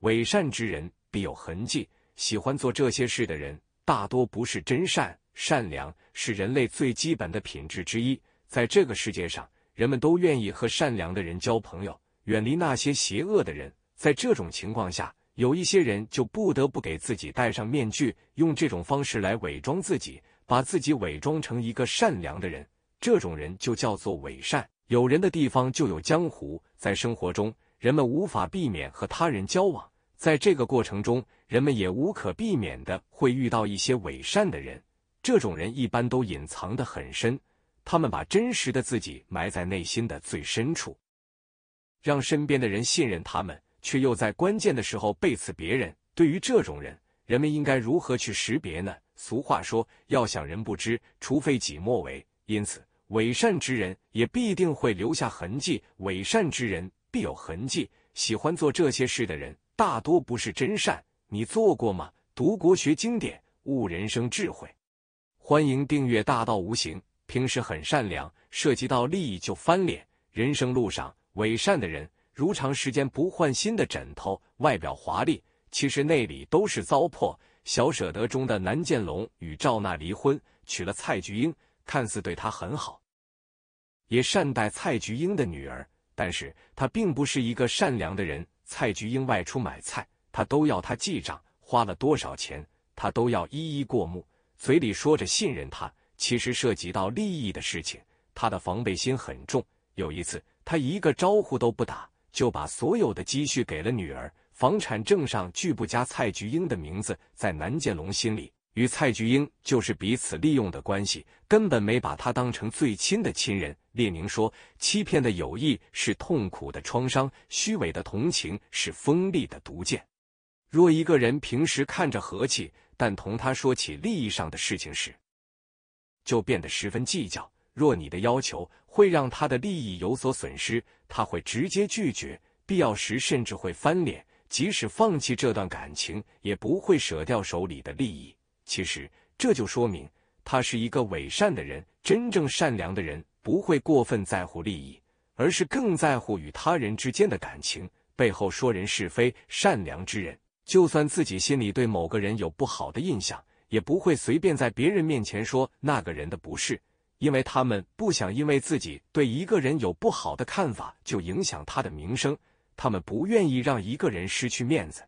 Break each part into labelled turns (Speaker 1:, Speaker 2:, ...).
Speaker 1: 伪善之人必有痕迹，喜欢做这些事的人大多不是真善。善良是人类最基本的品质之一，在这个世界上，人们都愿意和善良的人交朋友，远离那些邪恶的人。在这种情况下，有一些人就不得不给自己戴上面具，用这种方式来伪装自己，把自己伪装成一个善良的人。这种人就叫做伪善。有人的地方就有江湖，在生活中，人们无法避免和他人交往。在这个过程中，人们也无可避免的会遇到一些伪善的人。这种人一般都隐藏的很深，他们把真实的自己埋在内心的最深处，让身边的人信任他们，却又在关键的时候背刺别人。对于这种人，人们应该如何去识别呢？俗话说：“要想人不知，除非己莫为。”因此，伪善之人也必定会留下痕迹。伪善之人必有痕迹，喜欢做这些事的人。大多不是真善，你做过吗？读国学经典，悟人生智慧。欢迎订阅《大道无形》。平时很善良，涉及到利益就翻脸。人生路上，伪善的人，如长时间不换新的枕头，外表华丽，其实内里都是糟粕。小舍得中的南建龙与赵娜离婚，娶了蔡菊英，看似对她很好，也善待蔡菊英的女儿，但是她并不是一个善良的人。蔡菊英外出买菜，他都要他记账，花了多少钱，他都要一一过目。嘴里说着信任他，其实涉及到利益的事情，他的防备心很重。有一次，他一个招呼都不打，就把所有的积蓄给了女儿，房产证上拒不加蔡菊英的名字。在南建龙心里，与蔡菊英就是彼此利用的关系，根本没把他当成最亲的亲人。列宁说：“欺骗的友谊是痛苦的创伤，虚伪的同情是锋利的毒箭。若一个人平时看着和气，但同他说起利益上的事情时，就变得十分计较。若你的要求会让他的利益有所损失，他会直接拒绝，必要时甚至会翻脸。即使放弃这段感情，也不会舍掉手里的利益。其实，这就说明他是一个伪善的人。真正善良的人。”不会过分在乎利益，而是更在乎与他人之间的感情。背后说人是非，善良之人就算自己心里对某个人有不好的印象，也不会随便在别人面前说那个人的不是，因为他们不想因为自己对一个人有不好的看法就影响他的名声，他们不愿意让一个人失去面子，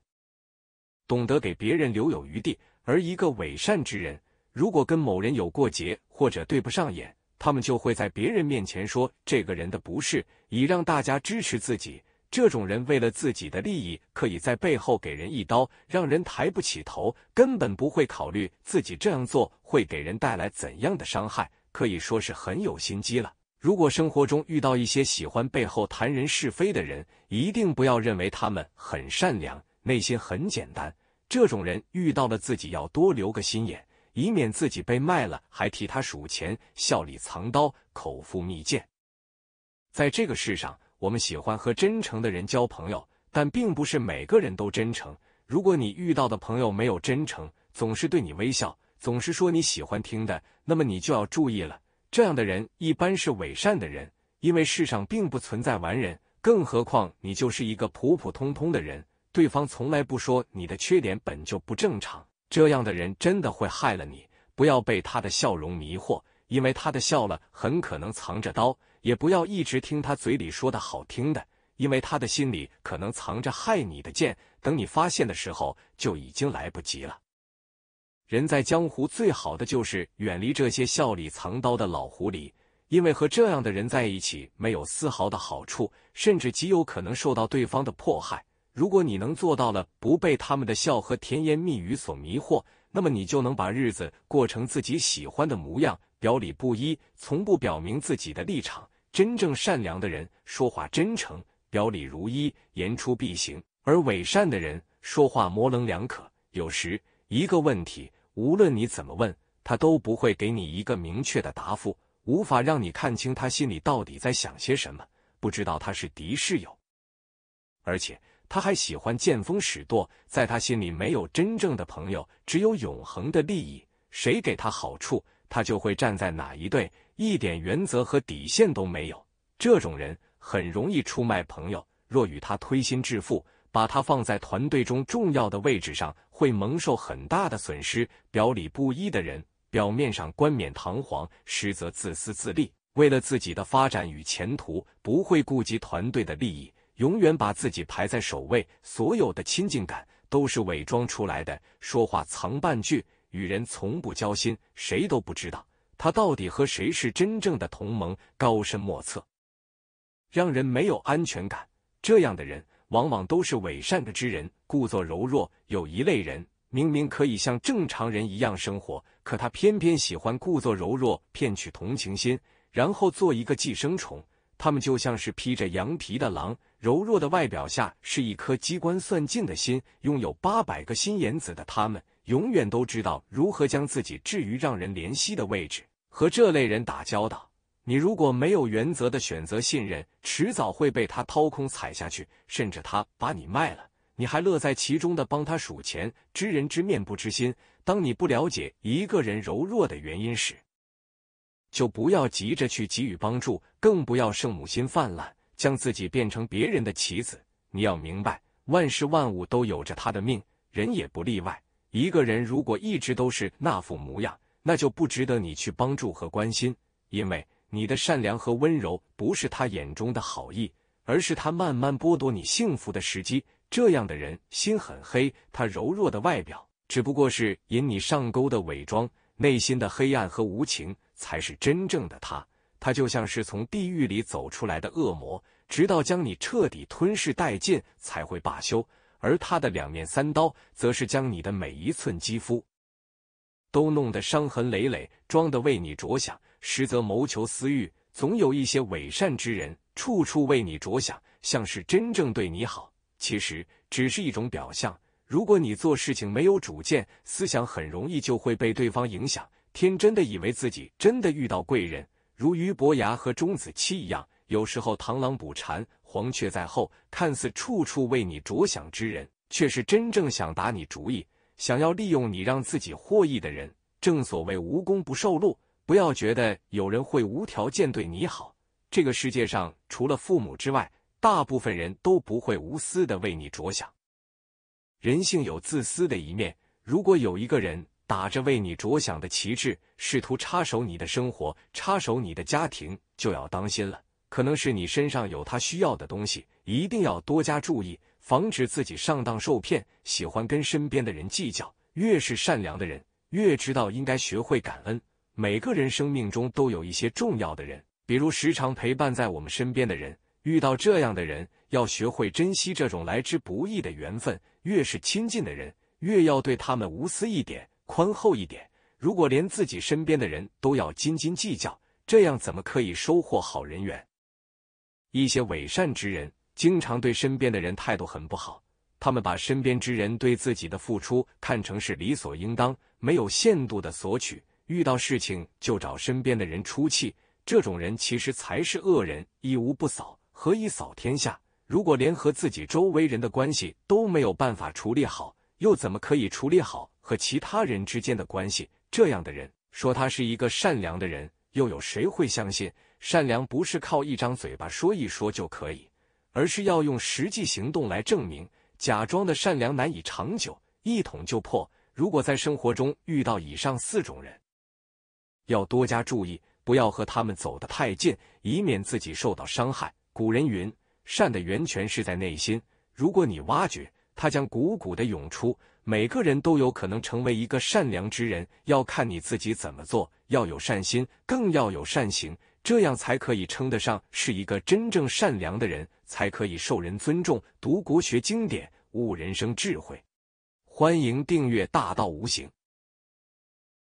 Speaker 1: 懂得给别人留有余地。而一个伪善之人，如果跟某人有过节或者对不上眼，他们就会在别人面前说这个人的不是，以让大家支持自己。这种人为了自己的利益，可以在背后给人一刀，让人抬不起头，根本不会考虑自己这样做会给人带来怎样的伤害，可以说是很有心机了。如果生活中遇到一些喜欢背后谈人是非的人，一定不要认为他们很善良，内心很简单。这种人遇到了自己要多留个心眼。以免自己被卖了，还替他数钱，笑里藏刀，口腹蜜饯。在这个世上，我们喜欢和真诚的人交朋友，但并不是每个人都真诚。如果你遇到的朋友没有真诚，总是对你微笑，总是说你喜欢听的，那么你就要注意了。这样的人一般是伪善的人，因为世上并不存在完人，更何况你就是一个普普通通的人。对方从来不说你的缺点，本就不正常。这样的人真的会害了你，不要被他的笑容迷惑，因为他的笑了很可能藏着刀；也不要一直听他嘴里说的好听的，因为他的心里可能藏着害你的剑。等你发现的时候，就已经来不及了。人在江湖，最好的就是远离这些笑里藏刀的老狐狸，因为和这样的人在一起，没有丝毫的好处，甚至极有可能受到对方的迫害。如果你能做到了不被他们的笑和甜言蜜语所迷惑，那么你就能把日子过成自己喜欢的模样。表里不一，从不表明自己的立场。真正善良的人说话真诚，表里如一，言出必行；而伪善的人说话模棱两可，有时一个问题，无论你怎么问，他都不会给你一个明确的答复，无法让你看清他心里到底在想些什么，不知道他是敌是友，而且。他还喜欢见风使舵，在他心里没有真正的朋友，只有永恒的利益。谁给他好处，他就会站在哪一队，一点原则和底线都没有。这种人很容易出卖朋友。若与他推心置腹，把他放在团队中重要的位置上，会蒙受很大的损失。表里不一的人，表面上冠冕堂皇，实则自私自利，为了自己的发展与前途，不会顾及团队的利益。永远把自己排在首位，所有的亲近感都是伪装出来的，说话藏半句，与人从不交心，谁都不知道他到底和谁是真正的同盟，高深莫测，让人没有安全感。这样的人往往都是伪善的之人，故作柔弱。有一类人，明明可以像正常人一样生活，可他偏偏喜欢故作柔弱，骗取同情心，然后做一个寄生虫。他们就像是披着羊皮的狼。柔弱的外表下是一颗机关算尽的心，拥有八百个心眼子的他们，永远都知道如何将自己置于让人怜惜的位置。和这类人打交道，你如果没有原则的选择信任，迟早会被他掏空踩下去，甚至他把你卖了，你还乐在其中的帮他数钱。知人知面不知心，当你不了解一个人柔弱的原因时，就不要急着去给予帮助，更不要圣母心泛滥。将自己变成别人的棋子，你要明白，万事万物都有着他的命，人也不例外。一个人如果一直都是那副模样，那就不值得你去帮助和关心，因为你的善良和温柔不是他眼中的好意，而是他慢慢剥夺你幸福的时机。这样的人心很黑，他柔弱的外表只不过是引你上钩的伪装，内心的黑暗和无情才是真正的他。他就像是从地狱里走出来的恶魔。直到将你彻底吞噬殆尽才会罢休，而他的两面三刀，则是将你的每一寸肌肤都弄得伤痕累累。装的为你着想，实则谋求私欲。总有一些伪善之人，处处为你着想，像是真正对你好，其实只是一种表象。如果你做事情没有主见，思想很容易就会被对方影响，天真的以为自己真的遇到贵人，如俞伯牙和钟子期一样。有时候螳螂捕蝉，黄雀在后。看似处处为你着想之人，却是真正想打你主意、想要利用你让自己获益的人。正所谓无功不受禄，不要觉得有人会无条件对你好。这个世界上，除了父母之外，大部分人都不会无私的为你着想。人性有自私的一面。如果有一个人打着为你着想的旗帜，试图插手你的生活、插手你的家庭，就要当心了。可能是你身上有他需要的东西，一定要多加注意，防止自己上当受骗。喜欢跟身边的人计较，越是善良的人，越知道应该学会感恩。每个人生命中都有一些重要的人，比如时常陪伴在我们身边的人。遇到这样的人，要学会珍惜这种来之不易的缘分。越是亲近的人，越要对他们无私一点、宽厚一点。如果连自己身边的人都要斤斤计较，这样怎么可以收获好人缘？一些伪善之人，经常对身边的人态度很不好。他们把身边之人对自己的付出看成是理所应当，没有限度的索取。遇到事情就找身边的人出气，这种人其实才是恶人。一屋不扫，何以扫天下？如果连和自己周围人的关系都没有办法处理好，又怎么可以处理好和其他人之间的关系？这样的人说他是一个善良的人，又有谁会相信？善良不是靠一张嘴巴说一说就可以，而是要用实际行动来证明。假装的善良难以长久，一捅就破。如果在生活中遇到以上四种人，要多加注意，不要和他们走得太近，以免自己受到伤害。古人云：“善的源泉是在内心，如果你挖掘，它将汩汩的涌出。”每个人都有可能成为一个善良之人，要看你自己怎么做。要有善心，更要有善行。这样才可以称得上是一个真正善良的人，才可以受人尊重。读国学经典，悟人生智慧。欢迎订阅《大道无形》。